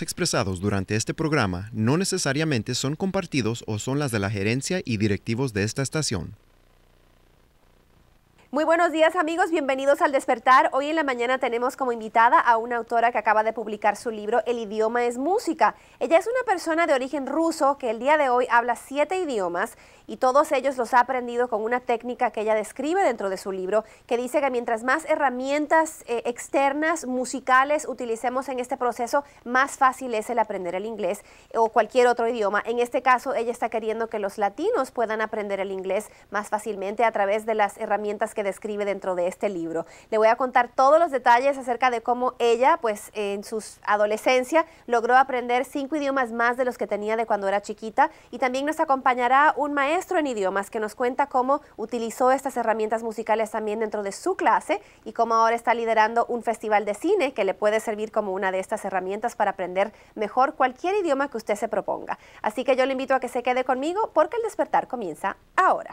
expresados durante este programa no necesariamente son compartidos o son las de la gerencia y directivos de esta estación. Muy buenos días amigos, bienvenidos al despertar. Hoy en la mañana tenemos como invitada a una autora que acaba de publicar su libro El idioma es música. Ella es una persona de origen ruso que el día de hoy habla siete idiomas y todos ellos los ha aprendido con una técnica que ella describe dentro de su libro, que dice que mientras más herramientas eh, externas, musicales utilicemos en este proceso, más fácil es el aprender el inglés o cualquier otro idioma. En este caso, ella está queriendo que los latinos puedan aprender el inglés más fácilmente a través de las herramientas que describe dentro de este libro. Le voy a contar todos los detalles acerca de cómo ella, pues en su adolescencia, logró aprender cinco idiomas más de los que tenía de cuando era chiquita y también nos acompañará un maestro en idiomas que nos cuenta cómo utilizó estas herramientas musicales también dentro de su clase y cómo ahora está liderando un festival de cine que le puede servir como una de estas herramientas para aprender mejor cualquier idioma que usted se proponga. Así que yo le invito a que se quede conmigo porque el despertar comienza ahora.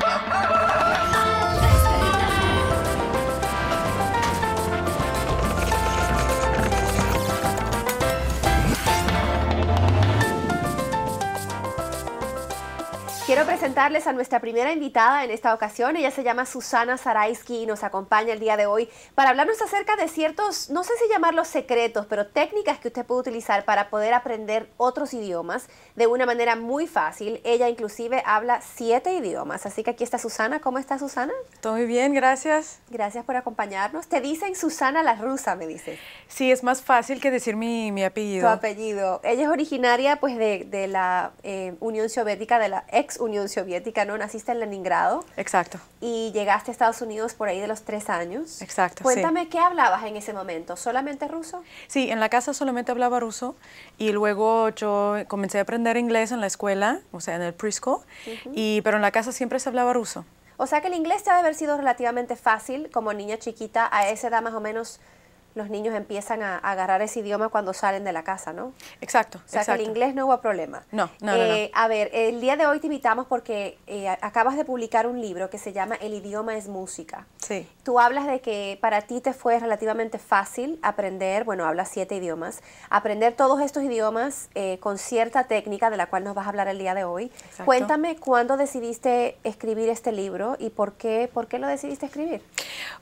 Quiero presentarles a nuestra primera invitada en esta ocasión. Ella se llama Susana Saraisky y nos acompaña el día de hoy para hablarnos acerca de ciertos, no sé si llamarlos secretos, pero técnicas que usted puede utilizar para poder aprender otros idiomas de una manera muy fácil. Ella inclusive habla siete idiomas. Así que aquí está Susana. ¿Cómo está Susana? Estoy bien, gracias. Gracias por acompañarnos. Te dicen Susana la rusa, me dice Sí, es más fácil que decir mi, apellido. Tu apellido. Ella es originaria pues de, la eh, Unión Soviética, de la ex Unión Soviética, ¿no? Naciste en Leningrado. Exacto. Y llegaste a Estados Unidos por ahí de los tres años. Exacto. Cuéntame qué hablabas en ese momento, ¿solamente ruso? Sí, en la casa solamente hablaba ruso y luego yo comencé a aprender inglés en la escuela, o sea, en el preschool, y, pero en la casa siempre se hablaba ruso. O sea que el inglés te ha de haber sido relativamente fácil como niña chiquita a esa edad más o menos los niños empiezan a, agarrar ese idioma cuando salen de la casa, ¿no? Exacto. O sea, el inglés no hubo problema. No, no, eh, A ver, el día de hoy te invitamos porque eh, acabas de publicar un libro que se llama El idioma es música. Sí. Tú hablas de que para ti te fue relativamente fácil aprender, bueno, hablas siete idiomas, aprender todos estos idiomas eh, con cierta técnica de la cual nos vas a hablar el día de hoy. Cuéntame cuándo decidiste escribir este libro y por qué, por qué lo decidiste escribir.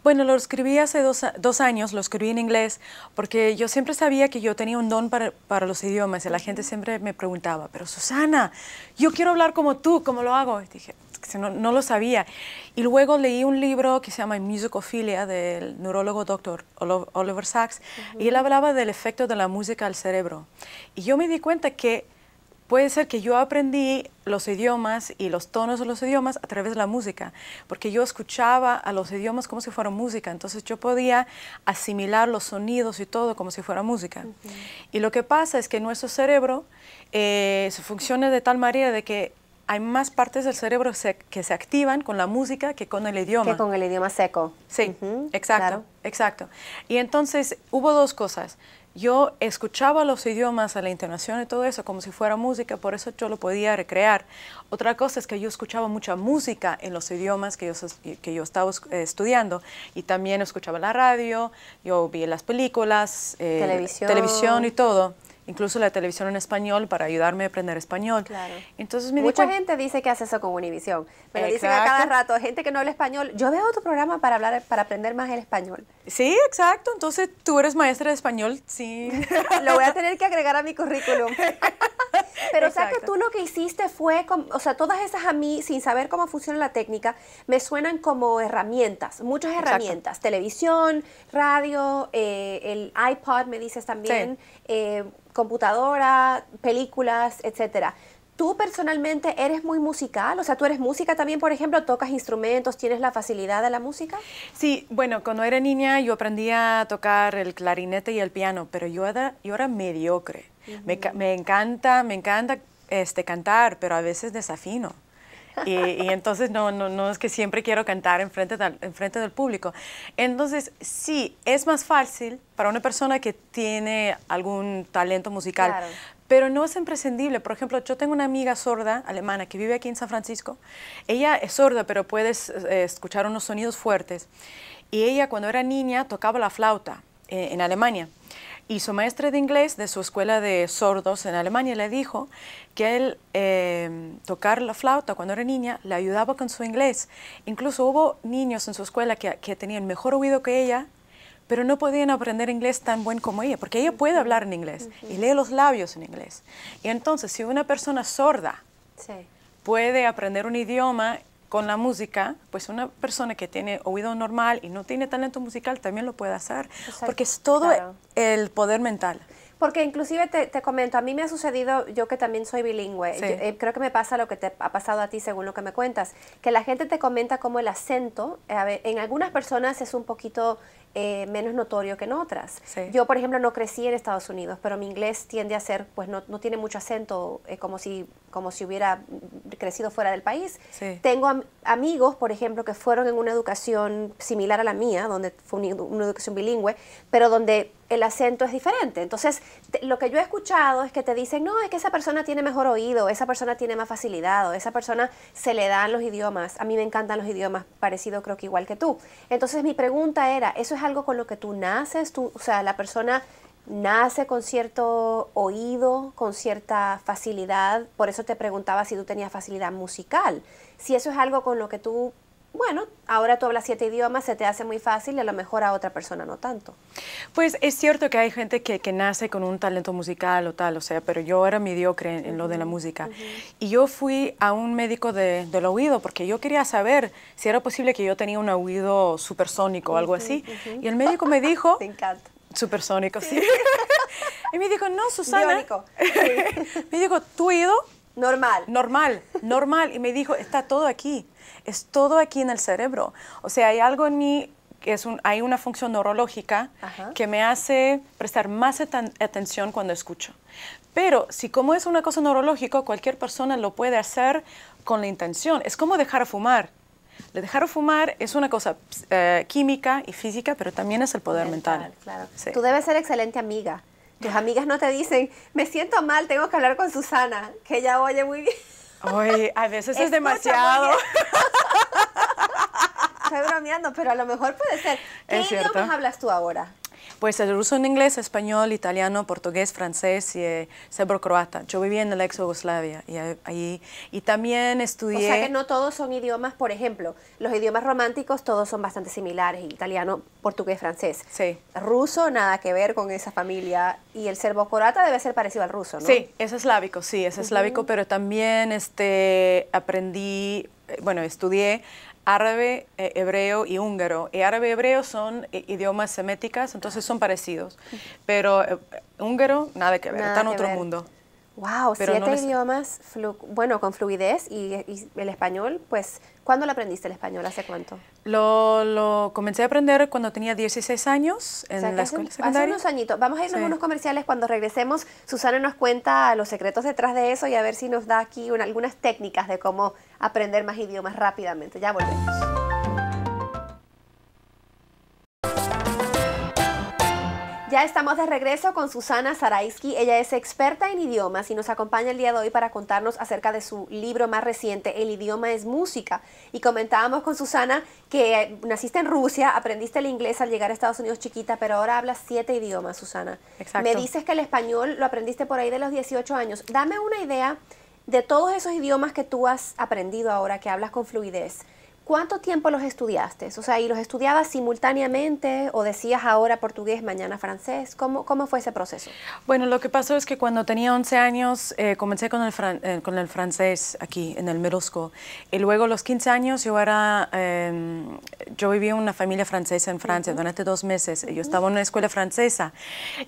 Bueno, lo escribí hace dos, años, lo escribí en inglés, porque yo siempre sabía que yo tenía un don para, para los idiomas y la gente siempre me preguntaba, pero Susana, yo quiero hablar como tú, ¿cómo lo hago? dije, no, lo sabía. Y luego leí un libro que se llama Musicophilia del neurólogo doctor Oliver Sacks y él hablaba del efecto de la música al cerebro. Y yo me di cuenta que puede ser que yo aprendí los idiomas y los tonos de los idiomas a través de la música, porque yo escuchaba a los idiomas como si fuera música, entonces yo podía asimilar los sonidos y todo como si fuera música. Y lo que pasa es que nuestro cerebro eh, funciona de tal manera de que hay más partes del cerebro que se activan con la música que con el idioma. Que con el idioma seco. Sí, exacto, exacto. Y entonces hubo dos cosas yo escuchaba los idiomas, a la intonación y todo eso como si fuera música, por eso yo lo podía recrear. Otra cosa es que yo escuchaba mucha música en los idiomas que yo, que yo estaba eh, estudiando y también escuchaba la radio, yo vi las películas, eh, televisión y todo incluso la televisión en español para ayudarme a aprender español. Claro. Entonces Mucha gente dice que hace eso con Univision. Me lo dicen a cada rato, gente que no habla español. Yo veo tu programa para hablar, para aprender más el español. Sí, exacto. Entonces tú eres maestra de español, sí. lo voy a tener que agregar a mi currículum. Pero o sea que tú lo que hiciste fue, o sea, todas esas a mí, sin saber cómo funciona la técnica, me suenan como herramientas, muchas herramientas. Televisión, radio, eh, el iPod me dices también. Sí. Eh, computadora, películas, etcétera. ¿Tú personalmente eres muy musical? O sea, ¿tú eres música también, por ejemplo? ¿Tocas instrumentos? ¿Tienes la facilidad de la música? Sí, bueno, cuando era niña yo aprendía a tocar el clarinete y el piano, pero yo era, yo era mediocre. me, me, encanta, me encanta este, cantar, pero a veces desafino y, entonces no, no, no es que siempre quiero cantar en frente, del público. Entonces, sí, es más fácil para una persona que tiene algún talento musical, pero no es imprescindible. Por ejemplo, yo tengo una amiga sorda alemana que vive aquí en San Francisco. Ella es sorda, pero puede eh, escuchar unos sonidos fuertes. Y ella cuando era niña tocaba la flauta eh, en Alemania y su maestra de inglés de su escuela de sordos en Alemania le dijo que él eh, tocar la flauta cuando era niña le ayudaba con su inglés. Incluso hubo niños en su escuela que, tenían mejor oído que ella, pero no podían aprender inglés tan buen como ella, porque ella puede hablar en inglés y lee los labios en inglés. Y entonces, si una persona sorda puede aprender un idioma con la música, pues una persona que tiene oído normal y no tiene talento musical también lo puede hacer, porque es todo el poder mental. Porque inclusive te, comento, a mí me ha sucedido, yo que también soy bilingüe, eh, creo que me pasa lo que te ha pasado a ti según lo que me cuentas, que la gente te comenta como el acento, en algunas personas es un poquito eh, menos notorio que en otras. Yo, por ejemplo, no crecí en Estados Unidos, pero mi inglés tiende a ser, pues no, tiene mucho acento, eh, como, si, como si hubiera crecido fuera del país. Tengo amigos, por ejemplo, que fueron en una educación similar a la mía, donde fue una educación bilingüe, pero donde el acento es diferente. Entonces, lo que yo he escuchado es que te dicen, no, es que esa persona tiene mejor oído, esa persona tiene más facilidad, o esa persona se le dan los idiomas. A mí me encantan los idiomas, parecido creo que igual que tú. Entonces, mi pregunta era, ¿eso es algo con lo que tú naces? Tú, o sea, la persona nace con cierto oído, con cierta facilidad. Por eso te preguntaba si tú tenías facilidad musical. Si eso es algo con lo que tú bueno, ahora tú hablas siete idiomas, se te hace muy fácil y a lo mejor a otra persona no tanto. Pues es cierto que hay gente que, nace con un talento musical o tal, o sea, pero yo era mediocre en, lo de la música. Y yo fui a un médico de, del oído porque yo quería saber si era posible que yo tenía un oído supersónico o algo así. Y el médico me dijo... Te encanta. Supersónico, sí. y me dijo, no, Susana. me dijo, tu oído Normal. Normal, normal. Y me dijo, está todo aquí, es todo aquí en el cerebro. O sea, hay algo en mí, que es hay una función neurológica que me hace prestar más atención cuando escucho. Pero si como es una cosa neurológica, cualquier persona lo puede hacer con la intención. Es como dejar fumar. Le dejar fumar es una cosa eh, química y física, pero también es el poder mental. Tú debes ser excelente amiga. Tus amigas no te dicen, me siento mal, tengo que hablar con Susana, que ella oye muy bien. Oye, a veces es demasiado. Estoy bromeando, pero a lo mejor puede ser. ¿Qué idiomas hablas tú ahora? Pues el ruso en inglés, español, italiano, portugués, francés y eh, serbo croata. Yo viví en la ex Yugoslavia y ahí y también estudié. O sea que no todos son idiomas, por ejemplo, los idiomas románticos todos son bastante similares, italiano, portugués, francés. Sí. Ruso nada que ver con esa familia y el serbo croata debe ser parecido al ruso, ¿no? Sí, es eslávico, sí, es eslávico, pero también este aprendí eh, bueno, estudié árabe, eh, hebreo y húngaro. Y árabe y hebreo son eh, idiomas seméticas, entonces son parecidos. Pero eh, húngaro, nada que ver, está en otro mundo. Wow, siete idiomas, bueno, con fluidez y, el español, pues, ¿cuándo lo aprendiste el español? ¿Hace cuánto? Lo, lo comencé a aprender cuando tenía 16 años en la secundaria. Hace unos añitos. Vamos a irnos a unos comerciales cuando regresemos. Susana nos cuenta los secretos detrás de eso y a ver si nos da aquí algunas técnicas de cómo aprender más idiomas rápidamente. Ya volvemos. ya estamos de regreso con Susana Saraisky. Ella es experta en idiomas y nos acompaña el día de hoy para contarnos acerca de su libro más reciente, El idioma es música. Y comentábamos con Susana que naciste en Rusia, aprendiste el inglés al llegar a Estados Unidos chiquita, pero ahora hablas siete idiomas, Susana. Exacto. Me dices que el español lo aprendiste por ahí de los 18 años. Dame una idea de todos esos idiomas que tú has aprendido ahora, que hablas con fluidez. ¿Cuánto tiempo los estudiaste? O sea, ¿y los estudiabas simultáneamente o decías ahora portugués, mañana francés? ¿Cómo, cómo fue ese proceso? Bueno, lo que pasó es que cuando tenía 11 años eh, comencé eh, con el, francés aquí, en el Merusco. Y luego a los 15 años yo era, em, yo vivía en una familia francesa en Francia durante dos meses. Yo estaba en una escuela francesa.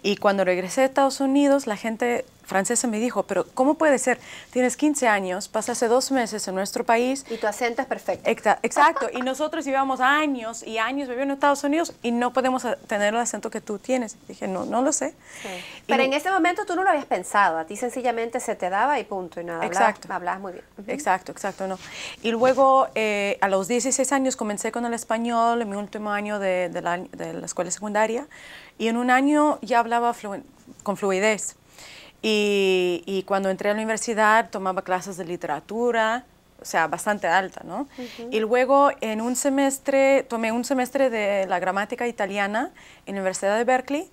Y cuando regresé a Estados Unidos, la gente Francesa me dijo, pero ¿cómo puede ser? Tienes 15 años, pasaste dos meses en nuestro país. Y tu acento es perfecto. Exacto. y nosotros llevamos años y años viviendo en Estados Unidos y no podemos tener el acento que tú tienes. Dije, no, no lo sé. Pero en ese momento tú no lo habías pensado. A ti sencillamente se te daba y punto. Y nada, exacto. Hablabas, muy bien. Exacto, exacto. no. Y luego eh, a los 16 años comencé con el español en mi último año de, la, escuela secundaria y en un año ya hablaba con fluidez. Y, cuando entré a la universidad tomaba clases de literatura, o sea, bastante alta, ¿no? Y luego en un semestre, tomé un semestre de la gramática italiana en la Universidad de Berkeley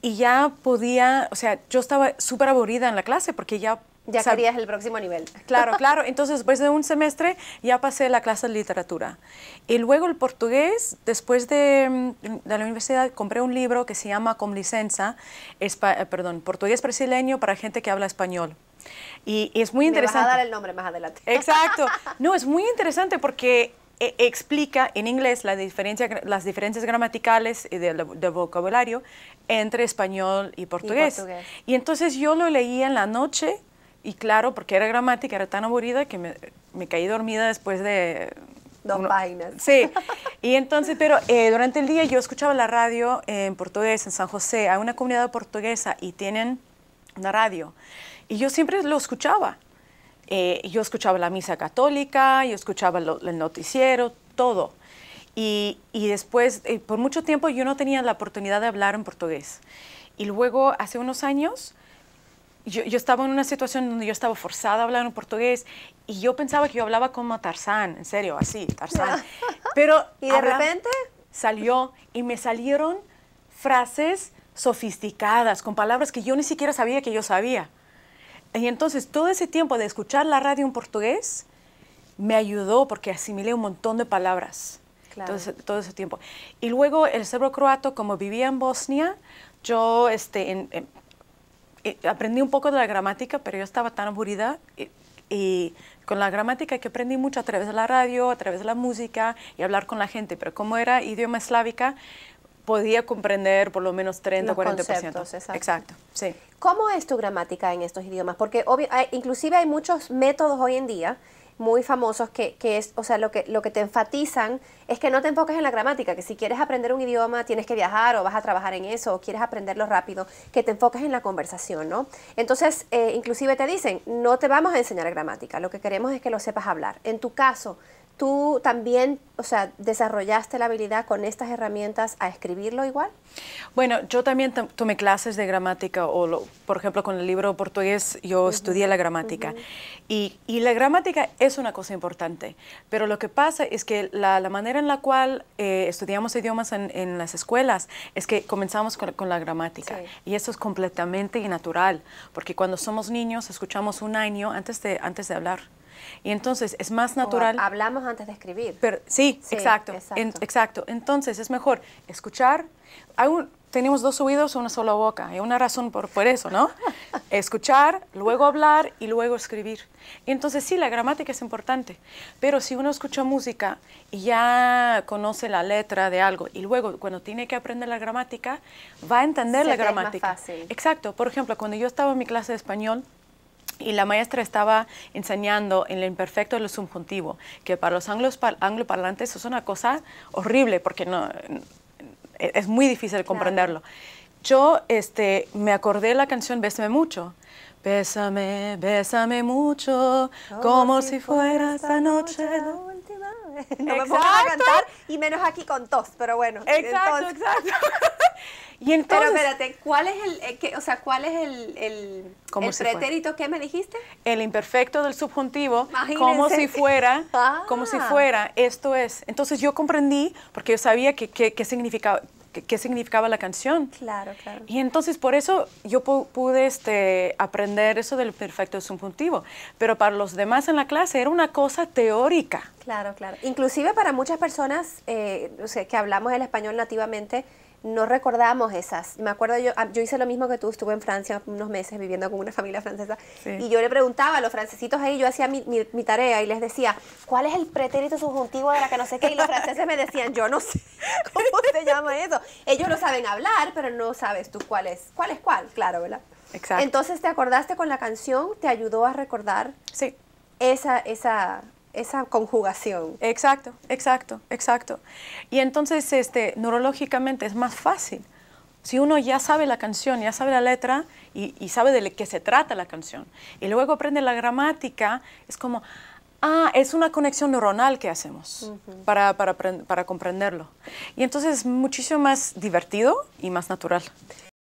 y ya podía, o sea, yo estaba súper aburrida en la clase porque ya ya querías el próximo nivel. Claro, claro. Entonces, después de un semestre ya pasé la clase de literatura. Y luego el portugués, después de, mm, de la universidad, compré un libro que se llama Con licencia, eh, perdón, portugués brasileño para gente que habla español. Y, es muy interesante. Me vas a dar el nombre más adelante. Exacto. No, es muy interesante porque eh, explica en inglés la diferencia, las diferencias gramaticales y eh, de vocabulario entre español y portugués. y portugués. Y entonces yo lo leía en la noche y claro, porque era gramática, era tan aburrida que me, caí dormida después de... Dos páginas. Sí. Y entonces, pero eh, durante el día yo escuchaba la radio en portugués, en San José. Hay una comunidad portuguesa y tienen una radio. Y yo siempre lo escuchaba. Eh, yo escuchaba la misa católica, yo escuchaba el noticiero, todo. Y, y después, eh, por mucho tiempo yo no tenía la oportunidad de hablar en portugués. Y luego, hace unos años, yo, estaba en una situación donde yo estaba forzada a hablar en portugués y yo pensaba que yo hablaba como Tarzán, en serio, así, Tarzán. Pero y de repente salió y me salieron frases sofisticadas, con palabras que yo ni siquiera sabía que yo sabía. Y entonces todo ese tiempo de escuchar la radio en portugués me ayudó porque asimilé un montón de palabras. Todo, ese, tiempo. Y luego el cerebro croato, como vivía en Bosnia, yo este, en aprendí un poco de la gramática, pero yo estaba tan aburrida. Y, con la gramática que aprendí mucho a través de la radio, a través de la música y hablar con la gente, pero como era idioma eslávica, podía comprender por lo menos 30 o 40%. exacto. exacto. sí. ¿Cómo es tu gramática en estos idiomas? Porque inclusive hay muchos métodos hoy en día muy famosos que, que, es, o sea, lo que, lo que te enfatizan es que no te enfoques en la gramática, que si quieres aprender un idioma tienes que viajar o vas a trabajar en eso o quieres aprenderlo rápido, que te enfoques en la conversación, ¿no? Entonces, eh, inclusive te dicen, no te vamos a enseñar gramática, lo que queremos es que lo sepas hablar. En tu caso, ¿Tú también, o sea, desarrollaste la habilidad con estas herramientas a escribirlo igual? Bueno, yo también tomé clases de gramática, o por ejemplo, con el libro portugués yo estudié la gramática. y, la gramática es una cosa importante, pero lo que pasa es que la, manera en la cual eh, estudiamos idiomas en, las escuelas es que comenzamos con, la gramática. Y eso es completamente natural, porque cuando somos niños escuchamos un año antes de, antes de hablar. Y entonces es más natural. hablamos antes de escribir. sí, exacto. Exacto. Entonces es mejor escuchar. tenemos dos oídos, una sola boca. Hay una razón por, eso, ¿no? Escuchar, luego hablar y luego escribir. Entonces sí, la gramática es importante, pero si uno escucha música y ya conoce la letra de algo y luego cuando tiene que aprender la gramática, va a entender la gramática. Más fácil. Exacto. Por ejemplo, cuando yo estaba en mi clase de español, y la maestra estaba enseñando en el imperfecto del subjuntivo, que para los angloparlantes eso es una cosa horrible porque no, e-, es muy difícil comprenderlo. Yo este, me acordé de la canción Bésame mucho. Bésame, bésame mucho, como, si, fuera esta noche no me pongas a cantar y menos aquí con tos, pero bueno. Exacto, exacto. y entonces, pero espérate, ¿cuál es el, eh, que, o sea, cuál es el, el, pretérito que me dijiste? El imperfecto del subjuntivo, como si fuera, como si fuera, esto es. Entonces yo comprendí, porque yo sabía qué que significaba, qué significaba la canción. Claro, claro. Y entonces por eso yo pude este, aprender eso del perfecto subjuntivo. Pero para los demás en la clase era una cosa teórica. Claro, claro. Inclusive para muchas personas eh, que hablamos el español nativamente, no recordamos esas. Me acuerdo, yo, ah, yo hice lo mismo que tú, estuve en Francia unos meses viviendo con una familia francesa y yo le preguntaba a los francesitos ahí, yo hacía mi, tarea y les decía, ¿cuál es el pretérito subjuntivo de la que no sé qué? Y los franceses me decían, yo no sé cómo se llama eso. Ellos lo saben hablar, pero no sabes tú cuál es, cuál es cuál, claro, ¿verdad? Exacto. Entonces te acordaste con la canción, te ayudó a recordar sí. esa, esa, esa conjugación. Exacto, exacto, exacto. Y entonces, este, neurológicamente es más fácil. Si uno ya sabe la canción, ya sabe la letra y, sabe de qué se trata la canción, y luego aprende la gramática, es como, ah, es una conexión neuronal que hacemos para, para comprenderlo. Y entonces es muchísimo más divertido y más natural.